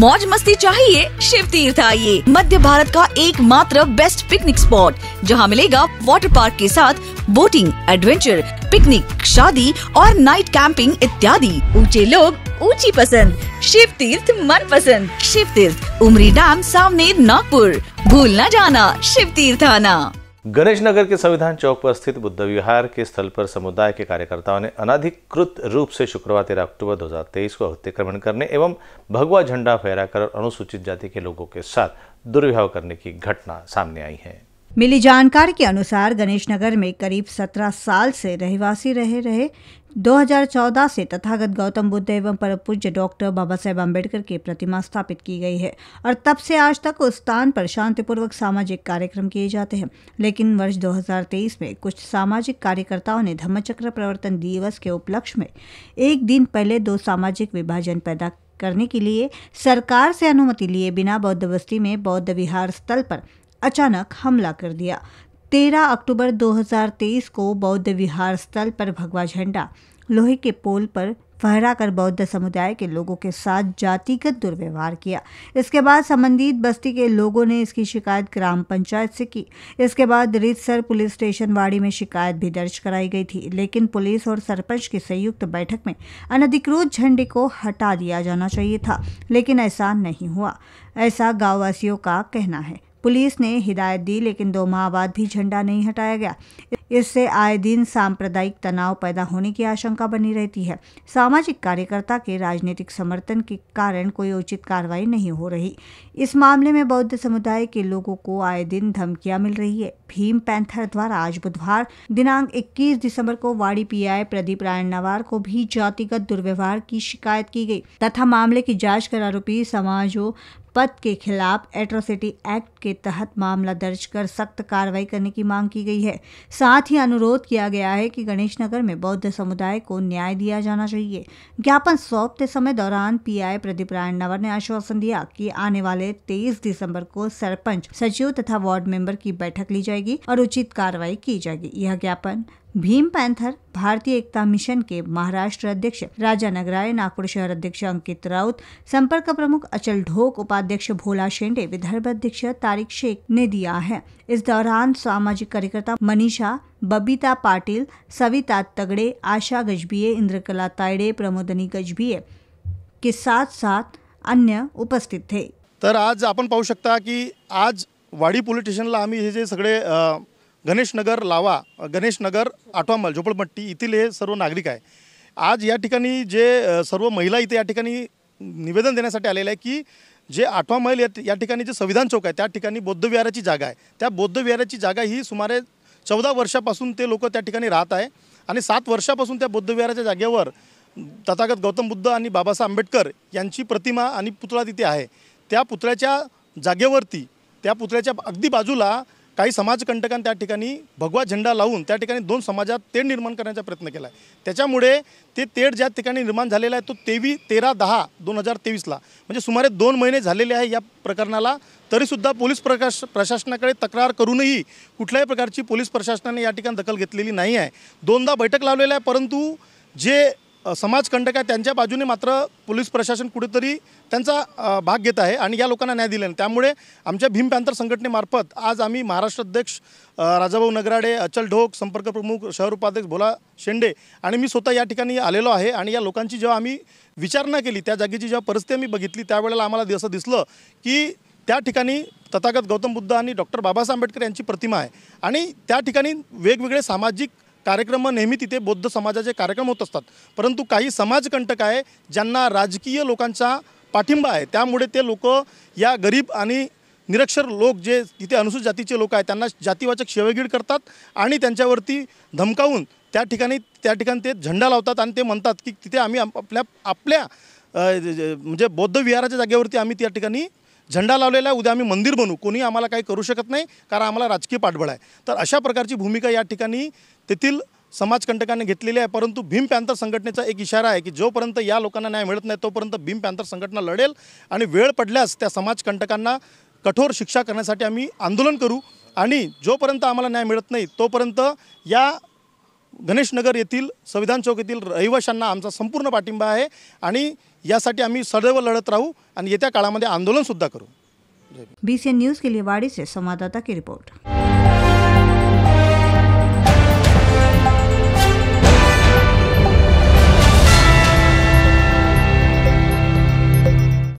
मौज मस्ती चाहिए शिव तीर्थ आइए मध्य भारत का एकमात्र बेस्ट पिकनिक स्पॉट जहां मिलेगा वाटर पार्क के साथ बोटिंग एडवेंचर पिकनिक शादी और नाइट कैंपिंग इत्यादि ऊंचे लोग ऊंची पसंद शिव तीर्थ मन पसंद शिव तीर्थ उमरी डैम सामने नागपुर भूल न जाना शिव तीर्थ आना गणेश नगर के संविधान चौक पर स्थित बुद्ध विहार के स्थल पर समुदाय के कार्यकर्ताओं ने अनाधिकृत रूप से शुक्रवार तेरह अक्टूबर 2023 को अतिक्रमण करने एवं भगवा झंडा फहराकर अनुसूचित जाति के लोगों के साथ दुर्व्यवहार करने की घटना सामने आई है मिली जानकारी के अनुसार गणेश नगर में करीब 17 साल से रहवासी रहे रहे 2014 से तथागत गौतम बुद्ध एवं पर पूज्य डॉक्टर बाबा साहेब अम्बेडकर की प्रतिमा स्थापित की गई है और तब से आज तक उस स्थान पर शांतिपूर्वक सामाजिक कार्यक्रम किए जाते हैं लेकिन वर्ष 2023 में कुछ सामाजिक कार्यकर्ताओं ने धम्मचक्र प्रवर्तन दिवस के उपलक्ष्य में एक दिन पहले दो सामाजिक विभाजन पैदा करने के लिए सरकार से अनुमति लिए बिना बौद्ध बस्ती में बौद्ध विहार स्थल पर अचानक हमला कर दिया तेरह अक्टूबर 2023 को बौद्ध विहार स्थल पर भगवा झंडा लोहे के पोल पर फहराकर बौद्ध समुदाय के लोगों के साथ जातिगत दुर्व्यवहार किया इसके बाद संबंधित बस्ती के लोगों ने इसकी शिकायत ग्राम पंचायत से की इसके बाद रितसर पुलिस स्टेशन वाड़ी में शिकायत भी दर्ज कराई गई थी लेकिन पुलिस और सरपंच की संयुक्त बैठक में अनधिकृत झंडे को हटा दिया जाना चाहिए था लेकिन ऐसा नहीं हुआ ऐसा गाँववासियों का कहना है पुलिस ने हिदायत दी लेकिन दो माह बाद भी झंडा नहीं हटाया गया इससे आए दिन सांप्रदायिक तनाव पैदा होने की आशंका बनी रहती है सामाजिक कार्यकर्ता के राजनीतिक समर्थन के कारण कोई उचित कार्रवाई नहीं हो रही इस मामले में बौद्ध समुदाय के लोगों को आए दिन धमकियां मिल रही है भीम पैंथर द्वारा आज बुधवार दिनांक 21 दिसंबर को वाड़ी पी प्रदीप रायण नवार को भी जातिगत दुर्व्यवहार की शिकायत की गई तथा मामले की जांच कर आरोपी समाजो पद के खिलाफ एट्रोसिटी एक्ट के तहत मामला दर्ज कर सख्त कार्रवाई करने की मांग की गई है साथ ही अनुरोध किया गया है कि गणेश नगर में बौद्ध समुदाय को न्याय दिया जाना चाहिए ज्ञापन सौंपते समय दौरान पीआई प्रदीप नवर ने आश्वासन दिया कि आने वाले तेईस दिसम्बर को सरपंच सचिव तथा वार्ड मेंबर की बैठक ली जाएगी और उचित कार्रवाई की जाएगी यह ज्ञापन भीम पैंथर भारतीय एकता मिशन के महाराष्ट्र अध्यक्ष राजा नगराय नागपुर शहर अध्यक्ष अंकित राउत संपर्क प्रमुख अचल ढोक उपाध्यक्ष भोला शेंडे विदर्भ अध्यक्ष तारिक शेख ने दिया है इस दौरान सामाजिक कार्यकर्ता मनीषा बबीता पाटिल सविता तगड़े आशा गजबिये इंद्रकला ताइडे प्रमोदनी गजबिये के साथ साथ अन्य उपस्थित थे तर आज आपण पाहू शकता की आज वाडी पोलीस स्टेशनला आम्ही हे जे सगळे गणेशनगर लावा गणेशनगर आठवामल झोपडपट्टी येथील हे सर्व नागरिक आहे आज या ठिकाणी जे सर्व महिला इथे या ठिकाणी निवेदन देण्यासाठी आलेलं आहे की जे आठवा मैल या ठिकाणी जे संविधान चौक आहे त्या ठिकाणी बौद्धविहाराची जागा आहे त्या बौद्धविहाराची जागा ही सुमारे चौदा वर्षापासून ते लोक त्या ठिकाणी राहत आहे आणि सात वर्षापासून त्या बौद्धविहाराच्या जागेवर तथागत गौतम बुद्ध आणि बाबासाहेब आंबेडकर यांची प्रतिमा आणि पुतळा तिथे आहे त्या पुतळ्याच्या जागेवरती त्या पुतळ्याच्या अगदी बाजूला काही समाजकंटकांनी त्या ठिकाणी भगवा झेंडा लावून त्या ठिकाणी दोन समाजात तेढ निर्माण करण्याचा प्रयत्न केला आहे त्याच्यामुळे ते तेढ ज्या ठिकाणी निर्माण झालेला आहे तो तेवी तेरा दहा दोन हजार तेवीसला म्हणजे सुमारे दोन महिने झालेले आहे या प्रकरणाला तरीसुद्धा पोलीस प्रकाश प्रशासनाकडे तक्रार करूनही कुठल्याही प्रकारची पोलीस प्रशासनाने या ठिकाणी दखल घेतलेली नाही आहे दोनदा बैठक लावलेला आहे परंतु जे समाजकंटक आहे त्यांच्या बाजूने मात्र पोलीस प्रशासन कुठेतरी त्यांचा भाग घेत आहे आणि या लोकांना न्याय दिलेला नाही त्यामुळे आमच्या भीम पॅंथर संघटनेमार्फत आज आम्ही महाराष्ट्र अध्यक्ष राजाभाऊ नगराडे अचल ढोक संपर्क प्रमुख शहर उपाध्यक्ष भोला शेंडे आणि मी स्वतः या ठिकाणी आलेलो आहे आणि या लोकांची जेव्हा आम्ही विचारणा केली त्या जागेची जेव्हा परिस्थिती आम्ही बघितली त्यावेळेला आम्हाला असं दिसलं की त्या ठिकाणी तथागत गौतम बुद्ध आणि डॉक्टर बाबासाहेब आंबेडकर यांची प्रतिमा आहे आणि त्या ठिकाणी वेगवेगळे सामाजिक कार्यक्रम नेहमी तिथे बौद्ध समाजाचे कार्यक्रम होत असतात परंतु काही समाजकंटक आहे ज्यांना राजकीय लोकांचा पाठिंबा आहे त्यामुळे ते लोक या गरीब आणि निरक्षर लोक जे तिथे अनुसूचित जातीचे लोक आहेत त्यांना जातीवाचक शेवगीड करतात आणि त्यांच्यावरती धमकावून त्या ठिकाणी त्या ठिकाणी ते झेंडा लावतात आणि ते म्हणतात की तिथे आम्ही आपल्या आपल्या म्हणजे बौद्ध विहाराच्या जागेवरती आम्ही त्या ठिकाणी झेंडा लावलेला आहे उद्या आम्ही मंदिर बनू कोणी आम्हाला काही करू शकत नाही कारण आम्हाला राजकीय पाठबळ आहे तर अशा प्रकारची भूमिका या ठिकाणी तेथील समाजकंटकांनी घेतलेली आहे परंतु भीम पॅंथर संघटनेचा एक इशारा आहे की जोपर्यंत या लोकांना न्याय मिळत नाही तोपर्यंत भीम पॅंथर संघटना लढेल आणि वेळ पडल्यास त्या समाजकंटकांना कठोर शिक्षा करण्यासाठी आम्ही आंदोलन करू आणि जोपर्यंत आम्हाला न्याय मिळत नाही तोपर्यंत या गणेशनगर येथील संविधान चौक येथील रहिवाशांना आमचा संपूर्ण पाठिंबा आहे आणि यासाठी आम्ही सदैव लढत राहू आणि येत्या काळामध्ये आंदोलन सुद्धा करू बी सी एन न्यूज के लिए वाड़ी से संवाददाता की रिपोर्ट